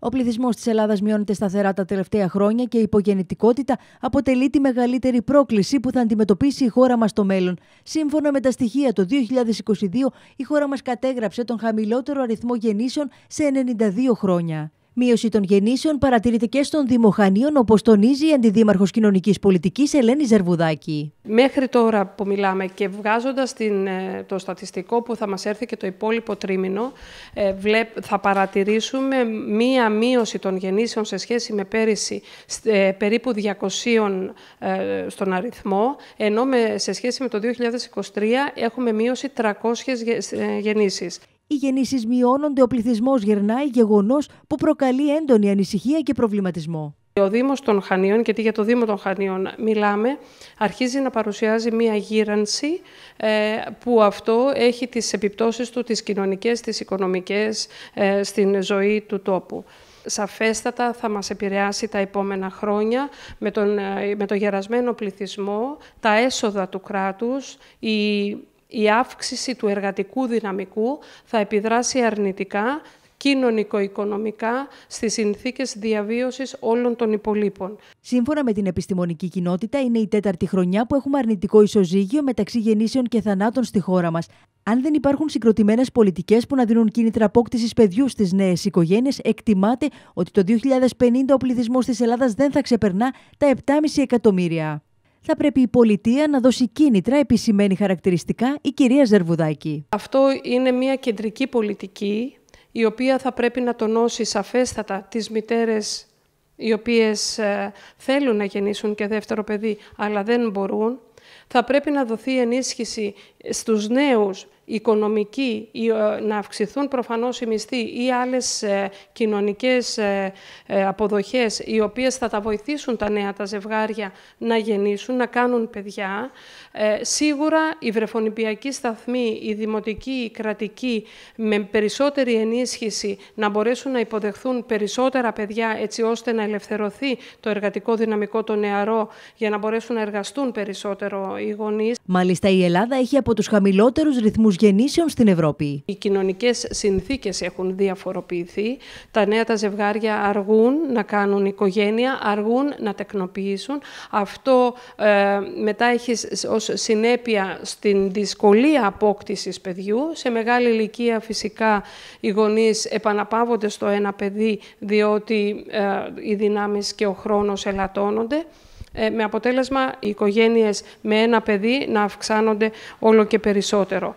Ο πληθυσμός της Ελλάδας μειώνεται σταθερά τα τελευταία χρόνια και η υπογεννητικότητα αποτελεί τη μεγαλύτερη πρόκληση που θα αντιμετωπίσει η χώρα μας στο μέλλον. Σύμφωνα με τα στοιχεία, το 2022 η χώρα μας κατέγραψε τον χαμηλότερο αριθμό γεννήσεων σε 92 χρόνια. Μείωση των γεννήσεων παρατηρείται και στον Δημοχανίων, όπως τονίζει η Αντιδήμαρχος Κοινωνικής Πολιτικής Ελένη Ζερβουδάκη. Μέχρι τώρα που μιλάμε και βγάζοντας ε, το στατιστικό που θα μας έρθει και το υπόλοιπο τρίμηνο, ε, θα παρατηρήσουμε μία μείωση των γεννήσεων σε σχέση με πέρυσι ε, περίπου 200 στον αριθμό, ενώ σε σχέση με το 2023 έχουμε μείωση 300 γεννήσεις. Οι γεννήσεις μειώνονται, ο πληθυσμός γερνάει, γεγονός που προκαλεί έντονη ανησυχία και προβληματισμό. Ο Δήμο των Χανίων, γιατί για το Δήμο των Χανίων μιλάμε, αρχίζει να παρουσιάζει μία γύρανση ε, που αυτό έχει τις επιπτώσεις του, τις κοινωνικές, τις οικονομικές, ε, στην ζωή του τόπου σαφέστατα θα μας επηρεάσει τα επόμενα χρόνια με τον, ε, με γερασμένο πληθυσμό, τα έσοδα του κράτους, η η αύξηση του εργατικού δυναμικού θα επιδράσει αρνητικά κοινωνικο-οικονομικά στις συνθήκες διαβίωσης όλων των υπολείπων. Σύμφωνα με την επιστημονική κοινότητα, είναι η τέταρτη χρονιά που έχουμε αρνητικό ισοζύγιο μεταξύ γεννήσεων και θανάτων στη χώρα μας. Αν δεν υπάρχουν συγκροτημένες πολιτικές που να δίνουν κίνητρα απόκτησης παιδιού στις νέες οικογένειες, εκτιμάται ότι το 2050 ο πληθυσμός της Ελλάδας δεν θα ξεπερνά τα 7,5 εκατομμύρια θα πρέπει η πολιτεία να δώσει κίνητρα, επισημένη χαρακτηριστικά η κυρία Ζερβουδάκη. Αυτό είναι μια κεντρική πολιτική η οποία θα πρέπει να τονώσει σαφέστατα τις μητέρες οι οποίες ε, θέλουν να γεννήσουν και δεύτερο παιδί, αλλά δεν μπορούν. Θα πρέπει να δοθεί ενίσχυση στους νέους οικονομική, ε, να αυξηθούν προφανώς οι μισθοί ή άλλες ε, κοινωνικές ε, αποδοχές οι οποίες θα τα βοηθήσουν τα νέα τα ζευγάρια να γεννήσουν, να κάνουν παιδιά. Σίγουρα η βρεφονιπιακή σταθμή, η δημοτική, η κρατική με περισσότερη ενίσχυση να μπορέσουν να υποδεχθούν περισσότερα παιδιά έτσι ώστε να ελευθερωθεί το εργατικό δυναμικό το νεαρό για να μπορέσουν να εργαστούν περισσότερο οι γονείς. Μάλιστα η Ελλάδα έχει από τους χαμηλότερους ρυθμούς γεννήσεων στην Ευρώπη. Οι κοινωνικές συνθήκες έχουν διαφοροποιηθεί. Τα νέα τα ζευγάρια αργούν να κάνουν οικογένεια, αργούν να τεκνοποιήσουν. Αυτό ε, μετά έχει ως συνέπεια στην δυσκολία απόκτησης παιδιού. Σε μεγάλη ηλικία φυσικά οι γονείς επαναπαύονται στο ένα παιδί διότι ε, οι δυνάμεις και ο χρόνος ελαττώνονται ε, με αποτέλεσμα οι οικογένειες με ένα παιδί να αυξάνονται όλο και περισσότερο.